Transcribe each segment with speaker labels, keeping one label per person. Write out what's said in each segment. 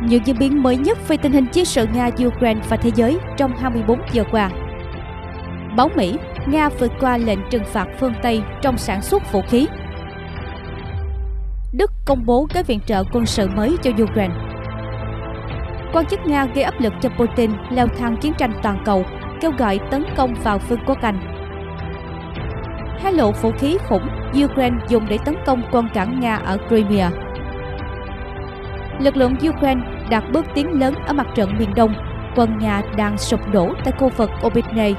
Speaker 1: những diễn biến mới nhất về tình hình chiến sự Nga-Ukraine và thế giới trong 24 giờ qua. Báo Mỹ, Nga vượt qua lệnh trừng phạt phương Tây trong sản xuất vũ khí. Đức công bố cái viện trợ quân sự mới cho Ukraine. Quan chức Nga gây áp lực cho Putin leo thang chiến tranh toàn cầu, kêu gọi tấn công vào phương quốc Anh. Hai lộ vũ khí khủng Ukraine dùng để tấn công quân cảng Nga ở Crimea lực lượng Ukraine đạt bước tiến lớn ở mặt trận miền Đông. Quân nhà đang sụp đổ tại khu vực Obidne.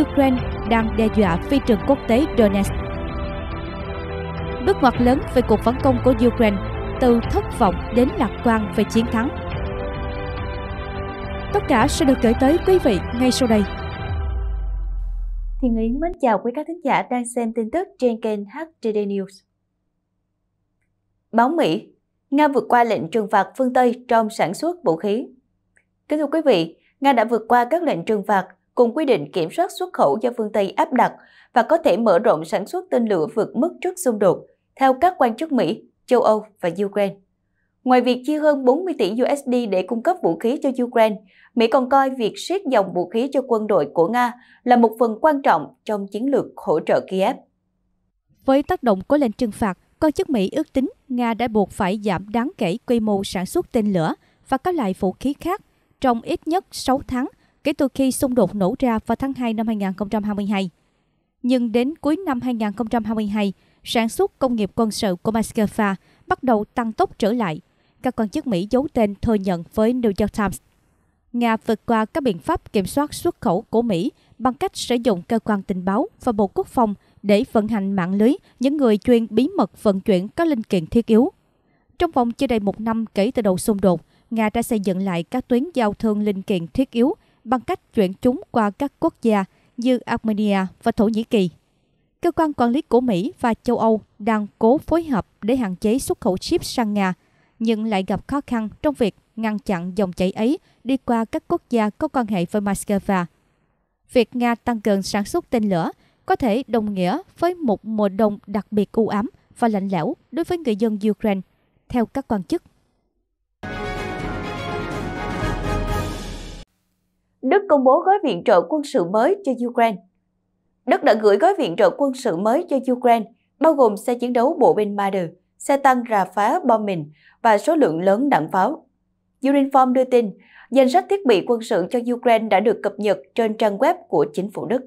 Speaker 1: Ukraine đang đe dọa phi trường quốc tế Donetsk. Bước ngoặt lớn về cuộc phản công của Ukraine từ thất vọng đến lạc quan về chiến thắng. Tất cả sẽ được gửi tới quý vị ngay sau đây.
Speaker 2: Thiên Ý mến chào quý các thính giả đang xem tin tức trên kênh HTD News. Báo Mỹ Nga vượt qua lệnh trừng phạt phương Tây trong sản xuất vũ khí. Kính thưa quý vị, Nga đã vượt qua các lệnh trừng phạt cùng quy định kiểm soát xuất khẩu do phương Tây áp đặt và có thể mở rộng sản xuất tên lửa vượt mức trước xung đột, theo các quan chức Mỹ, châu Âu và Ukraine. Ngoài việc chi hơn 40 tỷ USD để cung cấp vũ khí cho Ukraine, Mỹ còn coi việc siết dòng vũ khí cho quân đội
Speaker 1: của Nga là một phần quan trọng trong chiến lược hỗ trợ Kiev. Với tác động của lệnh trừng phạt, Quan chức Mỹ ước tính Nga đã buộc phải giảm đáng kể quy mô sản xuất tên lửa và các loại vũ khí khác trong ít nhất 6 tháng kể từ khi xung đột nổ ra vào tháng 2 năm 2022. Nhưng đến cuối năm 2022, sản xuất công nghiệp quân sự của Moscow bắt đầu tăng tốc trở lại. Các quan chức Mỹ giấu tên thừa nhận với New York Times. Nga vượt qua các biện pháp kiểm soát xuất khẩu của Mỹ bằng cách sử dụng cơ quan tình báo và Bộ Quốc phòng – để vận hành mạng lưới những người chuyên bí mật vận chuyển các linh kiện thiết yếu. Trong vòng chưa đầy một năm kể từ đầu xung đột, Nga đã xây dựng lại các tuyến giao thương linh kiện thiết yếu bằng cách chuyển chúng qua các quốc gia như Armenia và Thổ Nhĩ Kỳ. Cơ quan quản lý của Mỹ và châu Âu đang cố phối hợp để hạn chế xuất khẩu chip sang Nga, nhưng lại gặp khó khăn trong việc ngăn chặn dòng chảy ấy đi qua các quốc gia có quan hệ với Moscow. Việc Nga tăng cường sản xuất tên lửa có thể đồng nghĩa với một mùa đông đặc biệt u ám và lạnh lẽo đối với người dân Ukraine, theo các quan chức. Đức công bố gói viện trợ quân
Speaker 2: sự mới cho Ukraine. Đức đã gửi gói viện trợ quân sự mới cho Ukraine, bao gồm xe chiến đấu bộ binh Marder, xe tăng rà phá bom mìn và số lượng lớn đạn pháo. Uniform đưa tin, danh sách thiết bị quân sự cho Ukraine đã được cập nhật trên trang web của chính phủ Đức.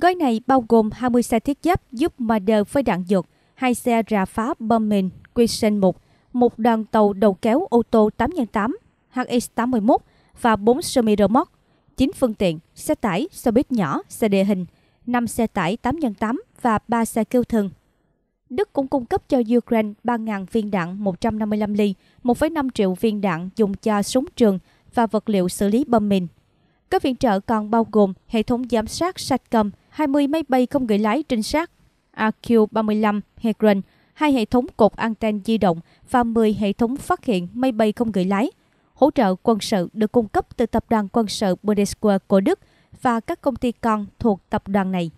Speaker 1: Gói này bao gồm 20 xe thiết giáp giúp Marder phơi đạn dược, hai xe rà phá bom mìn Quisen 1, một đoàn tàu đầu kéo ô tô 8x8 HX81 và 4 semi remote, 9 phương tiện, xe tải, xe buýt nhỏ, xe địa hình, 5 xe tải 8x8 và 3 xe kêu thương. Đức cũng cung cấp cho Ukraine 3.000 viên đạn 155 ly, 1,5 triệu viên đạn dùng cho súng trường và vật liệu xử lý bom mìn. Các viện trợ còn bao gồm hệ thống giám sát Satcom, 20 máy bay không người lái trinh sát AQ-35 Heron, hai hệ thống cột anten di động và 10 hệ thống phát hiện máy bay không người lái. Hỗ trợ quân sự được cung cấp từ tập đoàn quân sự Bundeswehr của Đức và các công ty con thuộc tập đoàn này.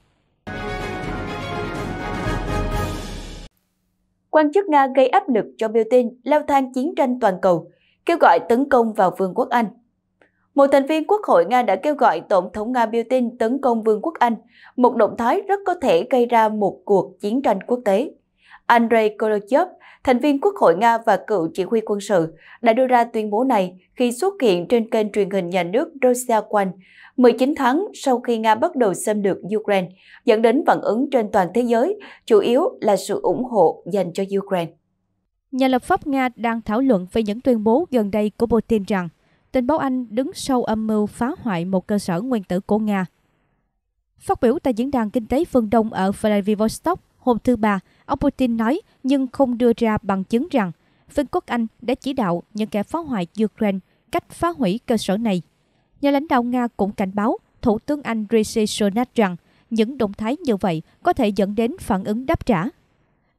Speaker 2: Quan chức Nga gây áp lực cho Putin leo thang chiến tranh toàn cầu, kêu gọi tấn công vào Vương quốc Anh. Một thành viên Quốc hội Nga đã kêu gọi Tổng thống Nga Putin tấn công Vương quốc Anh, một động thái rất có thể gây ra một cuộc chiến tranh quốc tế. Andrei Kolochov, thành viên Quốc hội Nga và cựu chỉ huy quân sự, đã đưa ra tuyên bố này khi xuất hiện trên kênh truyền hình nhà nước Rosia 19 tháng sau khi Nga bắt đầu xâm lược Ukraine, dẫn đến phản ứng trên toàn thế giới, chủ yếu là sự ủng hộ dành cho Ukraine.
Speaker 1: Nhà lập pháp Nga đang thảo luận về những tuyên bố gần đây của Putin rằng tình báo Anh đứng sau âm mưu phá hoại một cơ sở nguyên tử của Nga. Phát biểu tại Diễn đàn Kinh tế Phương Đông ở Vladivostok hôm thứ Ba, ông Putin nói nhưng không đưa ra bằng chứng rằng Vương quốc Anh đã chỉ đạo những kẻ phá hoại Ukraine cách phá hủy cơ sở này. Nhà lãnh đạo Nga cũng cảnh báo Thủ tướng Anh Rishi Sunak rằng những động thái như vậy có thể dẫn đến phản ứng đáp trả.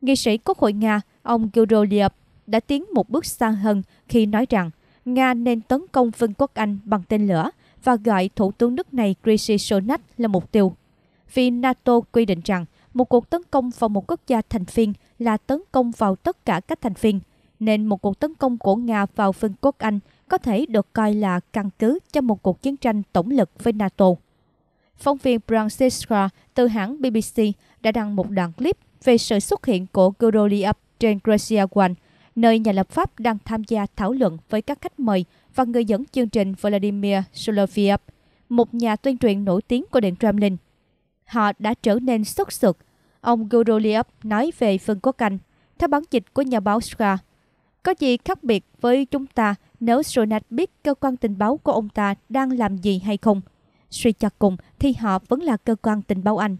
Speaker 1: Nghị sĩ Quốc hội Nga, ông Gurolyev đã tiến một bước xa hơn khi nói rằng Nga nên tấn công Vương quốc Anh bằng tên lửa và gọi thủ tướng nước này Rishi Sunak là mục tiêu. Vì NATO quy định rằng một cuộc tấn công vào một quốc gia thành viên là tấn công vào tất cả các thành viên, nên một cuộc tấn công của Nga vào Vương quốc Anh có thể được coi là căn cứ cho một cuộc chiến tranh tổng lực với NATO. Phóng viên Francisca từ hãng BBC đã đăng một đoạn clip về sự xuất hiện của Guroliap trên Croatia One – nơi nhà lập pháp đang tham gia thảo luận với các khách mời và người dẫn chương trình Vladimir Soloviev, một nhà tuyên truyền nổi tiếng của Điện Kremlin. Họ đã trở nên xuất sượt, ông Guruliev nói về Vương quốc Anh, theo bản dịch của nhà báo Ska. Có gì khác biệt với chúng ta nếu Sonat biết cơ quan tình báo của ông ta đang làm gì hay không? Suy cho cùng thì họ vẫn là cơ quan tình báo Anh.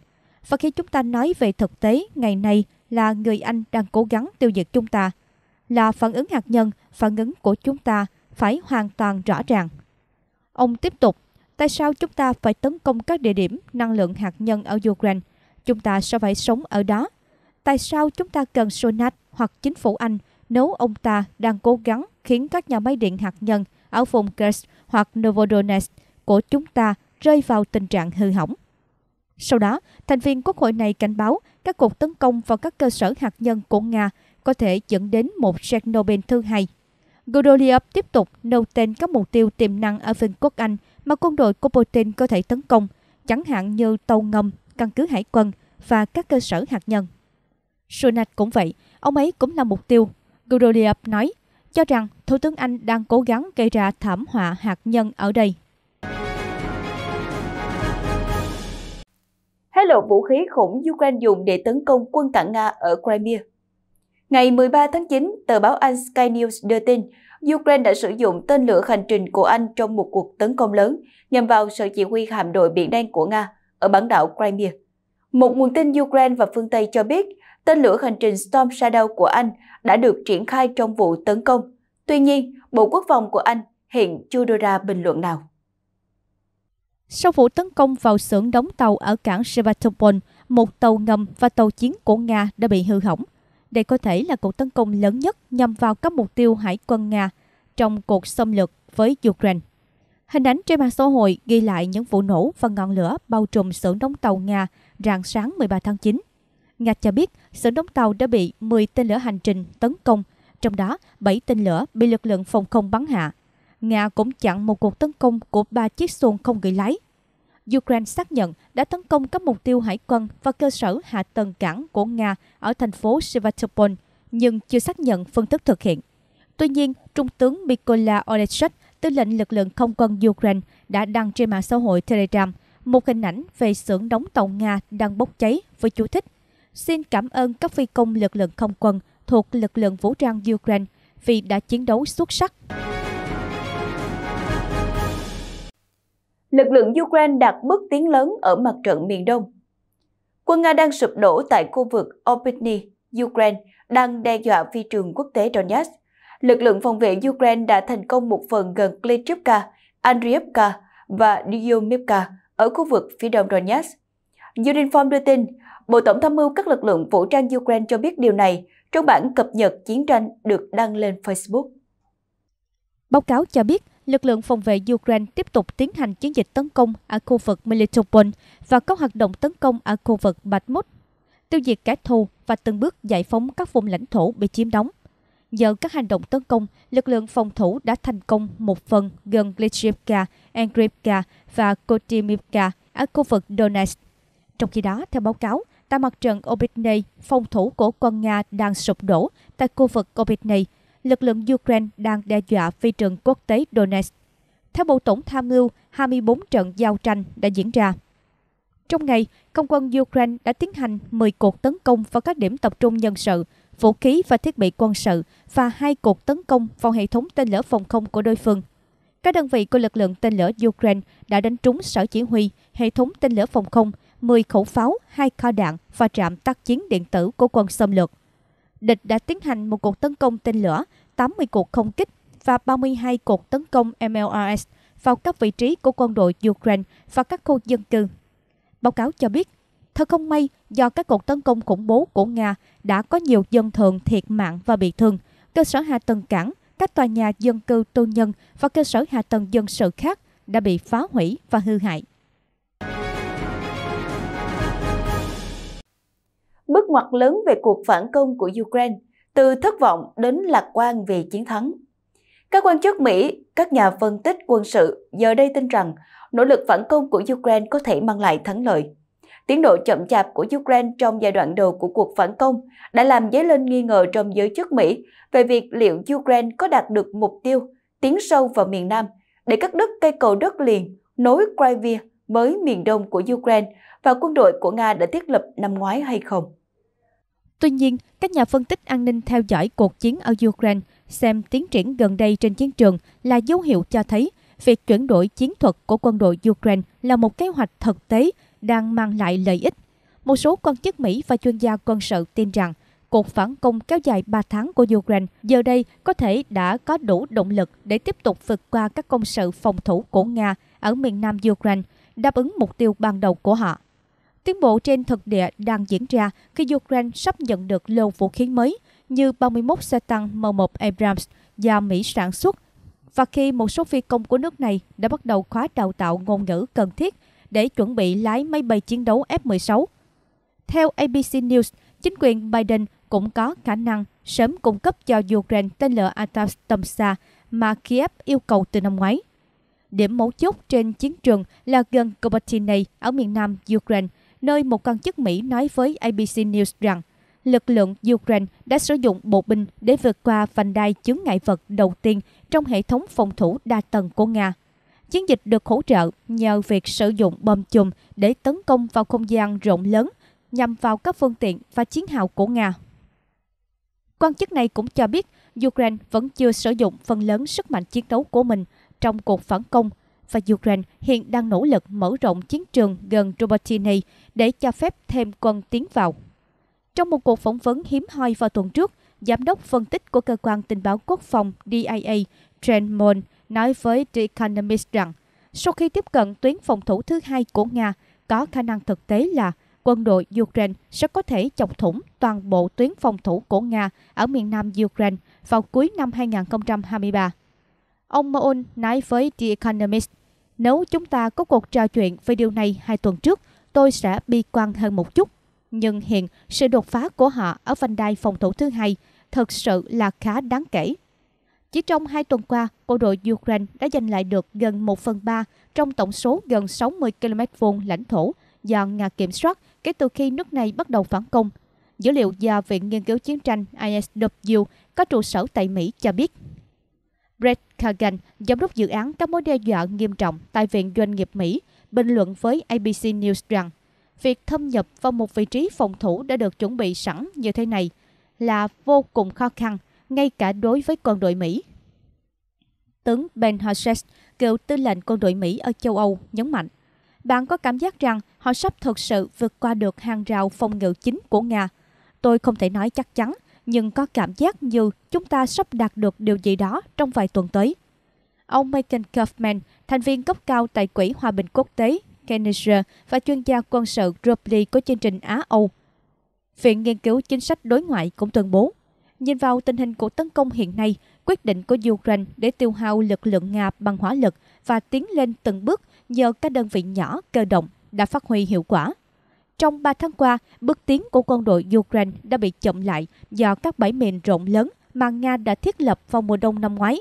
Speaker 1: Và khi chúng ta nói về thực tế ngày nay là người Anh đang cố gắng tiêu diệt chúng ta, là phản ứng hạt nhân, phản ứng của chúng ta phải hoàn toàn rõ ràng. Ông tiếp tục, tại sao chúng ta phải tấn công các địa điểm năng lượng hạt nhân ở Ukraine? Chúng ta sẽ phải sống ở đó. Tại sao chúng ta cần Sonat hoặc chính phủ Anh nếu ông ta đang cố gắng khiến các nhà máy điện hạt nhân ở vùng Kursk hoặc Novodonetsk của chúng ta rơi vào tình trạng hư hỏng? Sau đó, thành viên quốc hội này cảnh báo các cuộc tấn công vào các cơ sở hạt nhân của Nga có thể dẫn đến một sạc Nobel thứ hai. Goroliev tiếp tục nêu tên các mục tiêu tiềm năng ở Vương quốc Anh mà quân đội của Putin có thể tấn công, chẳng hạn như tàu ngầm, căn cứ hải quân và các cơ sở hạt nhân. Sunak cũng vậy, ông ấy cũng là mục tiêu. Goroliev nói, cho rằng Thủ tướng Anh đang cố gắng gây ra thảm họa hạt nhân ở đây. hé
Speaker 2: lộ vũ khí khủng Ukraine dùng để
Speaker 1: tấn công quân tạng Nga ở
Speaker 2: Crimea. Ngày 13 tháng 9, tờ báo Anh Sky News đưa tin, Ukraine đã sử dụng tên lửa hành trình của Anh trong một cuộc tấn công lớn nhằm vào sở chỉ huy hạm đội Biển Đen của Nga ở bán đảo Crimea. Một nguồn tin Ukraine và phương Tây cho biết, tên lửa hành trình Storm Shadow của Anh đã được triển khai trong vụ tấn công. Tuy nhiên, Bộ Quốc phòng của Anh hiện chưa đưa ra bình luận nào.
Speaker 1: Sau vụ tấn công vào xưởng đóng tàu ở cảng Sevastopol, một tàu ngầm và tàu chiến của Nga đã bị hư hỏng. Đây có thể là cuộc tấn công lớn nhất nhằm vào các mục tiêu hải quân Nga trong cuộc xâm lược với Ukraine. Hình ảnh trên mạng xã hội ghi lại những vụ nổ và ngọn lửa bao trùm xưởng đóng tàu Nga rạng sáng 13 tháng 9. Nga cho biết xưởng đóng tàu đã bị 10 tên lửa hành trình tấn công, trong đó 7 tên lửa bị lực lượng phòng không bắn hạ. Nga cũng chặn một cuộc tấn công của ba chiếc xuồng không người lái Ukraine xác nhận đã tấn công các mục tiêu hải quân và cơ sở hạ tầng cảng của Nga ở thành phố Sevastopol, nhưng chưa xác nhận phương thức thực hiện. Tuy nhiên, Trung tướng Mykola Olechek, tư lệnh lực lượng không quân Ukraine, đã đăng trên mạng xã hội Telegram một hình ảnh về xưởng đóng tàu Nga đang bốc cháy với chú thích. Xin cảm ơn các phi công lực lượng không quân thuộc lực lượng vũ trang Ukraine vì đã chiến đấu xuất sắc. lực lượng Ukraine đạt bước
Speaker 2: tiến lớn ở mặt trận miền Đông. Quân Nga đang sụp đổ tại khu vực Opitny, Ukraine, đang đe dọa phi trường quốc tế Donetsk. Lực lượng phòng vệ Ukraine đã thành công một phần gần Klitschivka, Andriivka và Dyomivka ở khu vực phía đông Donetsk. Uniform đưa tin, Bộ Tổng tham mưu các lực lượng vũ trang Ukraine cho biết điều này trong bản cập nhật chiến tranh được đăng lên Facebook.
Speaker 1: Báo cáo cho biết, lực lượng phòng vệ Ukraine tiếp tục tiến hành chiến dịch tấn công ở khu vực Melitopol và các hoạt động tấn công ở khu vực Bakhmut, tiêu diệt kẻ thù và từng bước giải phóng các vùng lãnh thổ bị chiếm đóng. Nhờ các hành động tấn công, lực lượng phòng thủ đã thành công một phần gần Lychivka, Angrivka và Kotimivka ở khu vực Donetsk. Trong khi đó, theo báo cáo, tại mặt trận Obitney, phòng thủ của quân Nga đang sụp đổ tại khu vực Obitney – lực lượng Ukraine đang đe dọa phi trường quốc tế Donetsk. Theo Bộ Tổng Tham mưu, 24 trận giao tranh đã diễn ra. Trong ngày, công quân Ukraine đã tiến hành 10 cuộc tấn công vào các điểm tập trung nhân sự, vũ khí và thiết bị quân sự và hai cuộc tấn công vào hệ thống tên lửa phòng không của đối phương. Các đơn vị của lực lượng tên lửa Ukraine đã đánh trúng sở chỉ huy, hệ thống tên lửa phòng không, 10 khẩu pháo, hai kho đạn và trạm tác chiến điện tử của quân xâm lược địch đã tiến hành một cuộc tấn công tên lửa, 80 cuộc không kích và 32 cuộc tấn công MLRS vào các vị trí của quân đội Ukraine và các khu dân cư. Báo cáo cho biết, thật không may do các cuộc tấn công khủng bố của Nga đã có nhiều dân thường thiệt mạng và bị thương, cơ sở hạ tầng cảng, các tòa nhà dân cư tư nhân và cơ sở hạ tầng dân sự khác đã bị phá hủy và hư hại. bước ngoặt lớn về cuộc
Speaker 2: phản công của Ukraine, từ thất vọng đến lạc quan về chiến thắng. Các quan chức Mỹ, các nhà phân tích quân sự giờ đây tin rằng nỗ lực phản công của Ukraine có thể mang lại thắng lợi. Tiến độ chậm chạp của Ukraine trong giai đoạn đầu của cuộc phản công đã làm dấy lên nghi ngờ trong giới chức Mỹ về việc liệu Ukraine có đạt được mục tiêu tiến sâu vào miền Nam để cắt đứt cây cầu đất liền nối Crimea với miền đông của Ukraine và quân đội của Nga đã thiết lập năm ngoái hay không.
Speaker 1: Tuy nhiên, các nhà phân tích an ninh theo dõi cuộc chiến ở Ukraine xem tiến triển gần đây trên chiến trường là dấu hiệu cho thấy việc chuyển đổi chiến thuật của quân đội Ukraine là một kế hoạch thực tế đang mang lại lợi ích. Một số quan chức Mỹ và chuyên gia quân sự tin rằng cuộc phản công kéo dài 3 tháng của Ukraine giờ đây có thể đã có đủ động lực để tiếp tục vượt qua các công sự phòng thủ của Nga ở miền nam Ukraine, đáp ứng mục tiêu ban đầu của họ. Tiến bộ trên thực địa đang diễn ra khi Ukraine sắp nhận được lô vũ khí mới như 31 xe tăng M1 Abrams do Mỹ sản xuất và khi một số phi công của nước này đã bắt đầu khóa đào tạo ngôn ngữ cần thiết để chuẩn bị lái máy bay chiến đấu F-16. Theo ABC News, chính quyền Biden cũng có khả năng sớm cung cấp cho Ukraine tên lửa Atas tầm xa mà Kiev yêu cầu từ năm ngoái. Điểm mấu chốt trên chiến trường là gần Kobatine ở miền nam Ukraine, nơi một quan chức Mỹ nói với ABC News rằng lực lượng Ukraine đã sử dụng bộ binh để vượt qua vành đai chướng ngại vật đầu tiên trong hệ thống phòng thủ đa tầng của Nga. Chiến dịch được hỗ trợ nhờ việc sử dụng bom chùm để tấn công vào không gian rộng lớn nhằm vào các phương tiện và chiến hào của Nga. Quan chức này cũng cho biết Ukraine vẫn chưa sử dụng phần lớn sức mạnh chiến đấu của mình trong cuộc phản công và Ukraine hiện đang nỗ lực mở rộng chiến trường gần Robotyny để cho phép thêm quân tiến vào. Trong một cuộc phỏng vấn hiếm hoi vào tuần trước, Giám đốc phân tích của Cơ quan Tình báo Quốc phòng DIA Trent Moon nói với The Economist rằng sau khi tiếp cận tuyến phòng thủ thứ hai của Nga, có khả năng thực tế là quân đội Ukraine sẽ có thể chọc thủng toàn bộ tuyến phòng thủ của Nga ở miền nam Ukraine vào cuối năm 2023. Ông Moon nói với The Economist nếu chúng ta có cuộc trò chuyện về điều này hai tuần trước, tôi sẽ bi quan hơn một chút. Nhưng hiện, sự đột phá của họ ở vành đai phòng thủ thứ hai thật sự là khá đáng kể. Chỉ trong hai tuần qua, quân đội Ukraine đã giành lại được gần 1 phần 3 trong tổng số gần 60 km vuông lãnh thổ do Nga kiểm soát kể từ khi nước này bắt đầu phản công. Dữ liệu do Viện Nghiên cứu Chiến tranh ISW có trụ sở tại Mỹ cho biết Brett Kagan, giám đốc dự án các mối đe dọa nghiêm trọng tại Viện Doanh nghiệp Mỹ, bình luận với ABC News rằng việc thâm nhập vào một vị trí phòng thủ đã được chuẩn bị sẵn như thế này là vô cùng khó khăn, ngay cả đối với quân đội Mỹ. Tướng Ben Hodges, cựu tư lệnh quân đội Mỹ ở châu Âu, nhấn mạnh, bạn có cảm giác rằng họ sắp thực sự vượt qua được hàng rào phòng ngự chính của Nga. Tôi không thể nói chắc chắn, nhưng có cảm giác như chúng ta sắp đạt được điều gì đó trong vài tuần tới. Ông Michael Kaufman, thành viên cấp cao tại Quỹ Hòa bình Quốc tế Kennedy và chuyên gia quân sự Rubley của chương trình Á-Âu. Viện Nghiên cứu Chính sách Đối ngoại cũng tuyên bố, nhìn vào tình hình của tấn công hiện nay, quyết định của Ukraine để tiêu hao lực lượng Nga bằng hỏa lực và tiến lên từng bước nhờ các đơn vị nhỏ cơ động đã phát huy hiệu quả. Trong 3 tháng qua, bước tiến của quân đội Ukraine đã bị chậm lại do các bãi mìn rộng lớn mà Nga đã thiết lập vào mùa đông năm ngoái.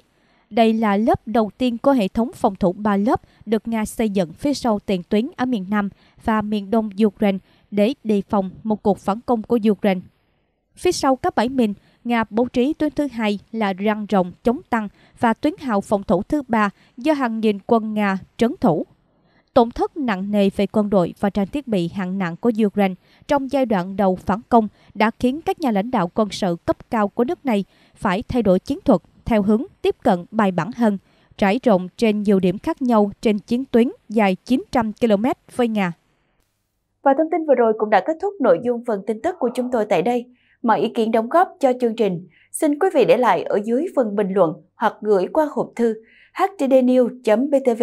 Speaker 1: Đây là lớp đầu tiên của hệ thống phòng thủ 3 lớp được Nga xây dựng phía sau tiền tuyến ở miền Nam và miền Đông Ukraine để đề phòng một cuộc phản công của Ukraine. Phía sau các bãi mìn, Nga bố trí tuyến thứ hai là răng rồng chống tăng và tuyến hào phòng thủ thứ ba do hàng nghìn quân Nga trấn thủ tổn thất nặng nề về quân đội và trang thiết bị hạng nặng của Ukraine trong giai đoạn đầu phản công đã khiến các nhà lãnh đạo quân sự cấp cao của nước này phải thay đổi chiến thuật theo hướng tiếp cận bài bản hơn, trải rộng trên nhiều điểm khác nhau trên chiến tuyến dài 900 km với Nga.
Speaker 2: Và thông tin vừa rồi cũng đã kết thúc nội dung phần tin tức của chúng tôi tại đây. Mọi ý kiến đóng góp cho chương trình, xin quý vị để lại ở dưới phần bình luận hoặc gửi qua hộp thư htdnews.btv